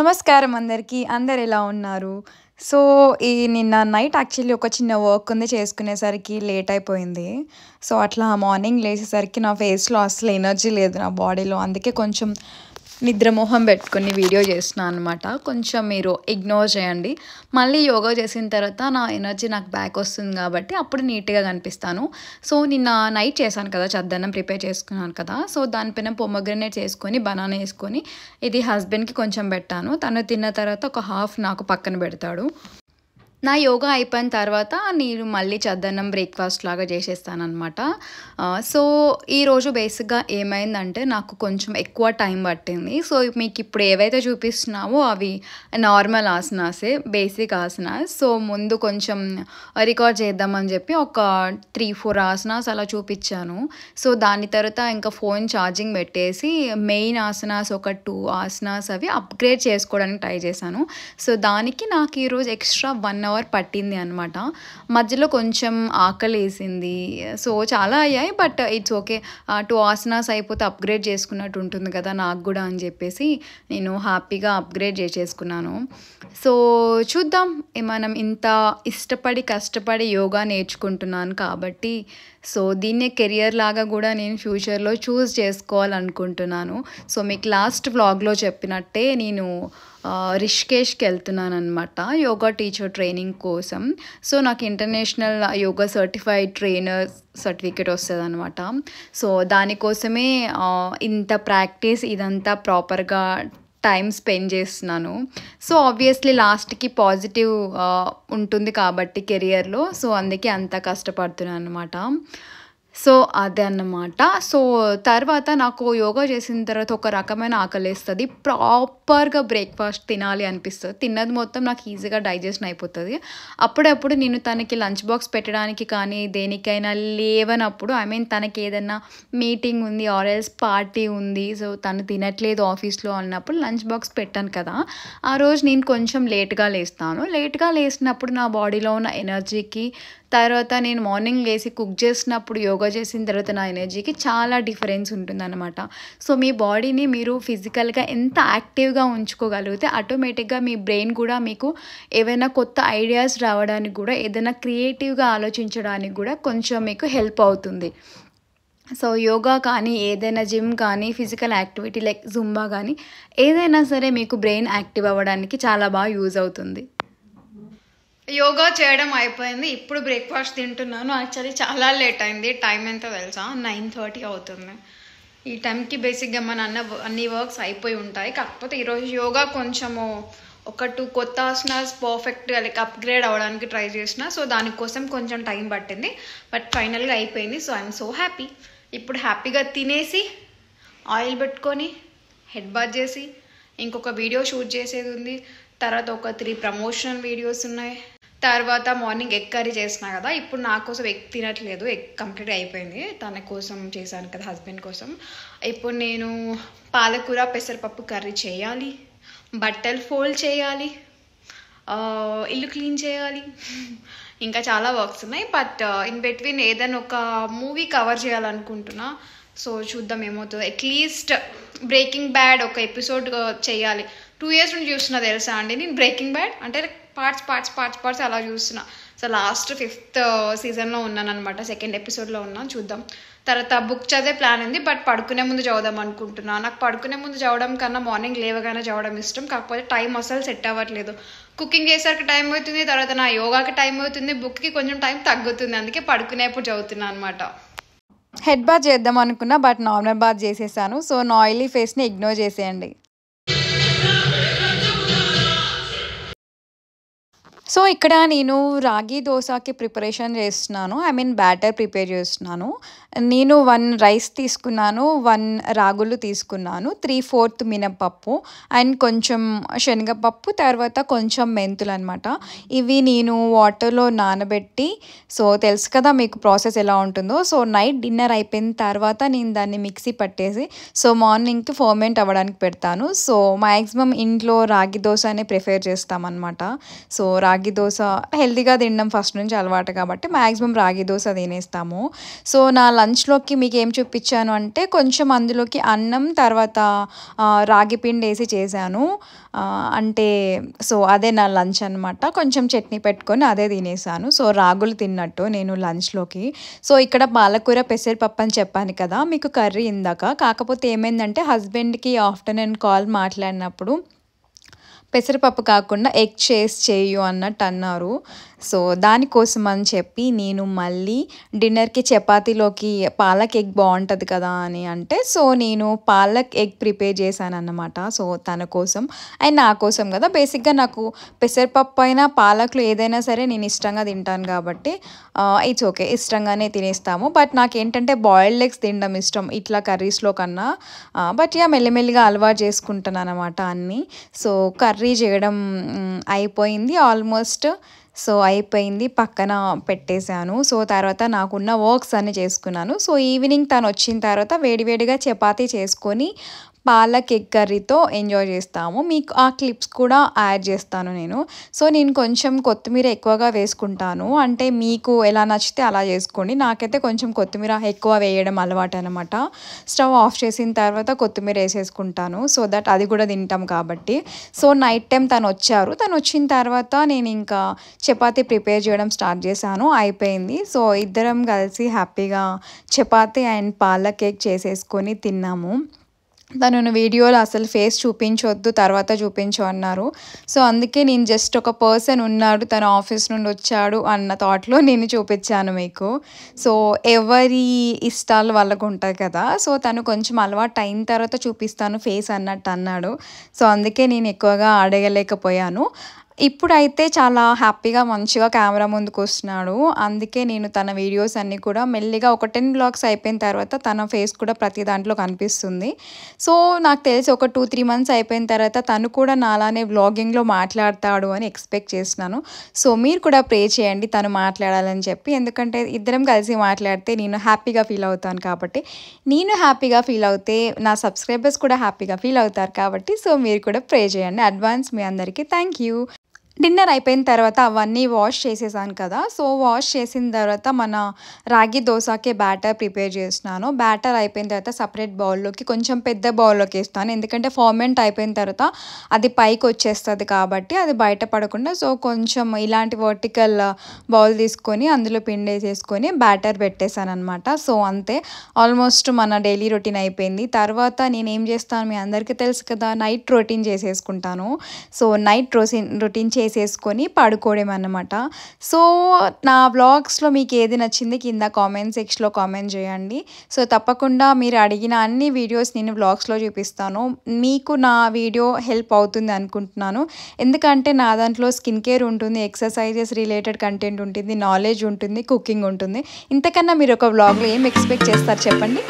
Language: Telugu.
నమస్కారం అందరికీ అందరు ఎలా ఉన్నారు సో ఈ నిన్న నైట్ యాక్చువల్లీ ఒక చిన్న వర్క్ ఉంది చేసుకునేసరికి లేట్ అయిపోయింది సో అట్లా మార్నింగ్ లేచేసరికి నా ఫేస్లో అసలు ఎనర్జీ లేదు నా బాడీలో అందుకే కొంచెం నిద్రమోహం పెట్టుకుని వీడియో చేసిన అనమాట కొంచెం మీరు ఇగ్నోర్ చేయండి మళ్ళీ యోగా చేసిన తర్వాత నా ఎనర్జీ నాకు బ్యాక్ వస్తుంది కాబట్టి అప్పుడు నీట్గా కనిపిస్తాను సో నిన్న నైట్ చేశాను కదా చద్దన్నం ప్రిపేర్ చేసుకున్నాను కదా సో దానిపైన పొమ్మగ్రనేట్ చేసుకొని బనానా వేసుకొని ఇది హస్బెండ్కి కొంచెం పెట్టాను తను తిన్న తర్వాత ఒక హాఫ్ నాకు పక్కన పెడతాడు నా యోగా అయిపోయిన తర్వాత నేను మళ్ళీ చద్దన్నం బ్రేక్ఫాస్ట్ లాగా చేసేస్తానమాట సో ఈరోజు బేసిక్గా ఏమైందంటే నాకు కొంచెం ఎక్కువ టైం పట్టింది సో మీకు ఇప్పుడు ఏవైతే చూపిస్తున్నావో అవి నార్మల్ ఆసనాసే బేసిక్ ఆసనాస్ సో ముందు కొంచెం రికార్డ్ చేద్దామని చెప్పి ఒక త్రీ ఫోర్ ఆసనాస్ అలా చూపించాను సో దాని తర్వాత ఇంకా ఫోన్ ఛార్జింగ్ పెట్టేసి మెయిన్ ఆసనాస్ ఒక టూ ఆసనాస్ అవి అప్గ్రేడ్ చేసుకోవడానికి ట్రై చేశాను సో దానికి నాకు ఈరోజు ఎక్స్ట్రా వన్ అవర్ అవర్ పట్టింది అనమాట మధ్యలో కొంచెం ఆకలి వేసింది సో చాలా అయ్యాయి but it's okay two asanas అయిపోతే అప్గ్రేడ్ చేసుకున్నట్టు ఉంటుంది కదా నాకు కూడా అని చెప్పేసి నేను హ్యాపీగా అప్గ్రేడ్ చేసేసుకున్నాను సో చూద్దాం మనం ఇంత ఇష్టపడి కష్టపడి యోగా నేర్చుకుంటున్నాను కాబట్టి సో దీన్నే కెరియర్ లాగా కూడా నేను ఫ్యూచర్లో చూస్ చేసుకోవాలనుకుంటున్నాను సో మీకు లాస్ట్ వ్లాగ్లో చెప్పినట్టే నేను రిష్కేష్కి వెళ్తున్నాను అనమాట యోగా టీచర్ ట్రైనింగ్ కోసం సో నాకు international yoga certified trainer certificate వస్తుంది అనమాట సో దానికోసమే ఇంత ప్రాక్టీస్ ఇదంతా ప్రాపర్గా టైం స్పెండ్ చేస్తున్నాను సో ఆబ్వియస్లీ లాస్ట్కి పాజిటివ్ ఉంటుంది కాబట్టి కెరియర్లో సో అందుకే అంత కష్టపడుతున్నాను అనమాట సో అదే అన్నమాట సో తర్వాత నాకు యోగా చేసిన తర్వాత ఒక రకమైన వేస్తుంది ప్రాపర్గా బ్రేక్ఫాస్ట్ తినాలి అనిపిస్తుంది తిన్నది మొత్తం నాకు ఈజీగా డైజెషన్ అయిపోతుంది అప్పుడప్పుడు నేను తనకి లంచ్ బాక్స్ పెట్టడానికి కానీ దేనికైనా లేవనప్పుడు ఐ మీన్ తనకి ఏదైనా మీటింగ్ ఉంది ఆర్ఎల్స్ పార్టీ ఉంది సో తను తినట్లేదు ఆఫీస్లో అన్నప్పుడు లంచ్ బాక్స్ పెట్టాను కదా ఆ రోజు నేను కొంచెం లేట్గా లేస్తాను లేట్గా లేసినప్పుడు నా బాడీలో ఉన్న ఎనర్జీకి తర్వాత నేను మార్నింగ్ లేసి కుక్ చేసినప్పుడు యోగా చేసిన తర్వాత నా ఎనర్జీకి చాలా డిఫరెన్స్ ఉంటుందన్నమాట సో మీ బాడీని మీరు ఫిజికల్గా ఎంత యాక్టివ్గా ఉంచుకోగలిగితే ఆటోమేటిక్గా మీ బ్రెయిన్ కూడా మీకు ఏవైనా కొత్త ఐడియాస్ రావడానికి కూడా ఏదైనా క్రియేటివ్గా ఆలోచించడానికి కూడా కొంచెం మీకు హెల్ప్ అవుతుంది సో యోగా కానీ ఏదైనా జిమ్ కానీ ఫిజికల్ యాక్టివిటీ లైక్ జుంబా కానీ ఏదైనా సరే మీకు బ్రెయిన్ యాక్టివ్ అవ్వడానికి చాలా బాగా యూజ్ అవుతుంది యోగా చేయడం అయిపోయింది ఇప్పుడు బ్రేక్ఫాస్ట్ తింటున్నాను యాక్చువల్లీ చాలా లేట్ అయింది టైం ఎంత తెలుసా నైన్ థర్టీ అవుతుంది ఈ టైంకి బేసిక్గా మన అన్న అన్ని వర్క్స్ అయిపోయి ఉంటాయి కాకపోతే ఈరోజు యోగా కొంచెము ఒక టూ కొత్త ఆసనాస్ పర్ఫెక్ట్గా లైక్ అప్గ్రేడ్ అవ్వడానికి ట్రై చేసిన సో దానికోసం కొంచెం టైం పట్టింది బట్ ఫైనల్గా అయిపోయింది సో ఐఎమ్ సో హ్యాపీ ఇప్పుడు హ్యాపీగా తినేసి ఆయిల్ పెట్టుకొని హెడ్ బాత్ చేసి ఇంకొక వీడియో షూట్ చేసేది ఉంది తర్వాత ఒక త్రీ ప్రమోషనల్ వీడియోస్ ఉన్నాయి తర్వాత మార్నింగ్ ఎగ్ కర్రీ చేసినా కదా ఇప్పుడు నా కోసం ఎగ్ తినట్లేదు ఎగ్ కంప్లీట్ అయిపోయింది తన కోసం చేశాను కదా హస్బెండ్ కోసం ఇప్పుడు నేను పాలకూర పెసరపప్పు కర్రీ చేయాలి బట్టలు ఫోల్డ్ చేయాలి ఇల్లు క్లీన్ చేయాలి ఇంకా చాలా వర్క్స్ ఉన్నాయి బట్ ఇన్ బిట్వీన్ ఏదైనా ఒక మూవీ కవర్ చేయాలనుకుంటున్నా సో చూద్దాం ఏమవుతుందో అట్లీస్ట్ బ్రేకింగ్ బ్యాడ్ ఒక ఎపిసోడ్ చేయాలి టూ ఇయర్స్ నుండి చూస్తున్నా తెలుసా అండి నేను బ్రేకింగ్ బ్యాడ్ అంటే పార్ట్స్ పార్ట్స్ పార్ట్స్ పార్ట్స్ అలా చూస్తున్నా సో లాస్ట్ ఫిఫ్త్ uh, సీజన్లో ఉన్నానమాట సెకండ్ ఎపిసోడ్లో ఉన్నాను చూద్దాం తర్వాత బుక్ చదివే ప్లాన్ ఉంది బట్ పడుకునే ముందు చదవదాం అనుకుంటున్నాను నాకు పడుకునే ముందు చదవడం కన్నా మార్నింగ్ లేవగానే చదవడం ఇష్టం కాకపోతే టైం అసలు సెట్ అవ్వట్లేదు కుకింగ్ చేసరికి టైం అవుతుంది తర్వాత నా యోగాకి టైం అవుతుంది బుక్కి కొంచెం టైం తగ్గుతుంది అందుకే పడుకునేప్పుడు చదువుతున్నా అనమాట హెడ్ బాత్ చేద్దాం అనుకున్నా బట్ నార్మల్ బాత్ చేసేసాను సో నాయిలీ ఫేస్ని ఇగ్నోర్ చేసేయండి సో ఇక్కడ నేను రాగి దోశకి ప్రిపరేషన్ చేస్తున్నాను ఐ మీన్ బ్యాటర్ ప్రిపేర్ చేస్తున్నాను నేను వన్ రైస్ తీసుకున్నాను వన్ రాగులు తీసుకున్నాను త్రీ ఫోర్త్ మినపప్పు అండ్ కొంచెం శనగపప్పు తర్వాత కొంచెం మెంతులు అనమాట ఇవి నేను వాటర్లో నానబెట్టి సో తెలుసు కదా మీకు ప్రాసెస్ ఎలా ఉంటుందో సో నైట్ డిన్నర్ అయిపోయిన తర్వాత నేను దాన్ని మిక్సీ పట్టేసి సో మార్నింగ్కి ఫర్మెంట్ అవ్వడానికి పెడతాను సో మ్యాక్సిమం ఇంట్లో రాగి దోశ అనే ప్రిఫేర్ చేస్తామన్నమాట సో రాగి రాగి దోశ హెల్తీగా తినడం ఫస్ట్ నుంచి అలవాటు కాబట్టి మ్యాక్సిమం రాగి దోశ తినేస్తాము సో నా లంచ్లోకి మీకు ఏం చూపించాను అంటే కొంచెం అందులోకి అన్నం తర్వాత రాగి పిండి వేసి చేశాను అంటే సో అదే నా లంచ్ అనమాట కొంచెం చట్నీ పెట్టుకొని అదే తినేసాను సో రాగులు తిన్నట్టు నేను లంచ్లోకి సో ఇక్కడ పాలకూర పెసరపప్పు అని చెప్పాను కదా మీకు కర్రీ ఇందాక కాకపోతే ఏమైందంటే హస్బెండ్కి ఆఫ్టర్నూన్ కాల్ మాట్లాడినప్పుడు పెసరపప్పు కాకుండా ఎగ్ చేసి చేయు అన్నట్టు అన్నారు సో దానికోసం అని చెప్పి నేను మళ్ళీ డిన్నర్కి చపాతీలోకి పాలక్ ఎగ్ బాగుంటుంది కదా అని అంటే సో నేను పాలక్ ఎగ్ ప్రిపేర్ చేశాను అన్నమాట సో తన కోసం అండ్ నా కోసం కదా బేసిక్గా నాకు పెసరపప్పు అయినా పాలకులు ఏదైనా సరే నేను ఇష్టంగా తింటాను కాబట్టి ఇట్స్ ఓకే ఇష్టంగానే తినేస్తాము బట్ నాకేంటంటే బాయిల్డ్ ఎగ్స్ తినడం ఇష్టం ఇట్లా కర్రీస్లో కన్నా బట్ ఇక మెల్లిమెల్లిగా అలవాటు చేసుకుంటాను అనమాట అన్నీ సో కర్రీ చేయడం అయిపోయింది ఆల్మోస్ట్ సో అయిపోయింది పక్కన పెట్టేశాను సో తర్వాత నాకున్న వర్క్స్ అన్ని చేసుకున్నాను సో ఈవినింగ్ తను వచ్చిన తర్వాత వేడివేడిగా చపాతీ చేసుకొని పాలక్ ఎగ్ కర్రీతో ఎంజాయ్ చేస్తాము మీకు ఆ క్లిప్స్ కూడా యాడ్ చేస్తాను నేను సో నేను కొంచెం కొత్తిమీర ఎక్కువగా వేసుకుంటాను అంటే మీకు ఎలా నచ్చితే అలా చేసుకోండి నాకైతే కొంచెం కొత్తిమీర ఎక్కువ వేయడం అలవాటు అనమాట స్టవ్ ఆఫ్ చేసిన తర్వాత కొత్తిమీర వేసేసుకుంటాను సో దట్ అది కూడా తింటాం కాబట్టి సో నైట్ టైం తను వచ్చారు తను వచ్చిన తర్వాత నేను ఇంకా చపాతి ప్రిపేర్ చేయడం స్టార్ట్ చేశాను అయిపోయింది సో ఇద్దరం కలిసి హ్యాపీగా చపాతి అండ్ పాలక్ కేక్ చేసేసుకొని తిన్నాము తను వీడియోలో అసలు ఫేస్ చూపించొద్దు తర్వాత చూపించు అన్నారు సో అందుకే నేను జస్ట్ ఒక పర్సన్ ఉన్నాడు తన ఆఫీస్ నుండి వచ్చాడు అన్న థాట్లో నేను చూపించాను మీకు సో ఎవరి ఇష్టాలు వాళ్ళకు ఉంటాయి కదా సో తను కొంచెం అలవాటు అయిన తర్వాత చూపిస్తాను ఫేస్ అన్నట్టు అన్నాడు సో అందుకే నేను ఎక్కువగా అడగలేకపోయాను ఇప్పుడైతే చాలా హ్యాపీగా మంచిగా కెమెరా ముందుకు వస్తున్నాడు అందుకే నేను తన వీడియోస్ అన్నీ కూడా మెల్లిగా ఒక టెన్ బ్లాగ్స్ అయిపోయిన తర్వాత తన ఫేస్ కూడా ప్రతి దాంట్లో కనిపిస్తుంది సో నాకు తెలిసి ఒక టూ త్రీ మంత్స్ అయిపోయిన తర్వాత తను కూడా నాలానే బ్లాగింగ్లో మాట్లాడతాడు అని ఎక్స్పెక్ట్ చేస్తున్నాను సో మీరు కూడా ప్రే చేయండి తను మాట్లాడాలని చెప్పి ఎందుకంటే ఇద్దరం కలిసి మాట్లాడితే నేను హ్యాపీగా ఫీల్ అవుతాను కాబట్టి నేను హ్యాపీగా ఫీల్ అవుతే నా సబ్స్క్రైబర్స్ కూడా హ్యాపీగా ఫీల్ అవుతారు కాబట్టి సో మీరు కూడా ప్రే చేయండి అడ్వాన్స్ మీ అందరికీ థ్యాంక్ యూ డిన్నర్ అయిపోయిన తర్వాత అవన్నీ వాష్ చేసేసాను కదా సో వాష్ చేసిన తర్వాత మన రాగి దోశకి బ్యాటర్ ప్రిపేర్ చేస్తున్నాను బ్యాటర్ అయిపోయిన తర్వాత సపరేట్ బౌల్లోకి కొంచెం పెద్ద బౌల్లోకి వేస్తాను ఎందుకంటే ఫార్మెంట్ అయిపోయిన తర్వాత అది పైకి వచ్చేస్తుంది కాబట్టి అది బయట పడకుండా సో కొంచెం ఇలాంటి వర్టికల్ బౌల్ తీసుకొని అందులో పిండి వేసేసుకొని బ్యాటర్ పెట్టేశాను అనమాట సో అంతే ఆల్మోస్ట్ మన డైలీ రొటీన్ అయిపోయింది తర్వాత నేను ఏం చేస్తాను మీ అందరికీ తెలుసు కదా నైట్ రొటీన్ చేసేసుకుంటాను సో నైట్ రొటీన్ రొటీన్ వేసేసుకొని పడుకోవడం అన్నమాట సో నా వ్లాగ్స్లో మీకు ఏది నచ్చింది కింద కామెంట్ సెక్షన్లో కామెంట్ చేయండి సో తప్పకుండా మీరు అడిగిన అన్ని వీడియోస్ నేను వ్లాగ్స్లో చూపిస్తాను మీకు నా వీడియో హెల్ప్ అవుతుంది అనుకుంటున్నాను ఎందుకంటే నా దాంట్లో స్కిన్ కేర్ ఉంటుంది ఎక్సర్సైజెస్ రిలేటెడ్ కంటెంట్ ఉంటుంది నాలెడ్జ్ ఉంటుంది కుకింగ్ ఉంటుంది ఇంతకన్నా మీరు ఒక బ్లాగ్లో ఏం ఎక్స్పెక్ట్ చేస్తారు చెప్పండి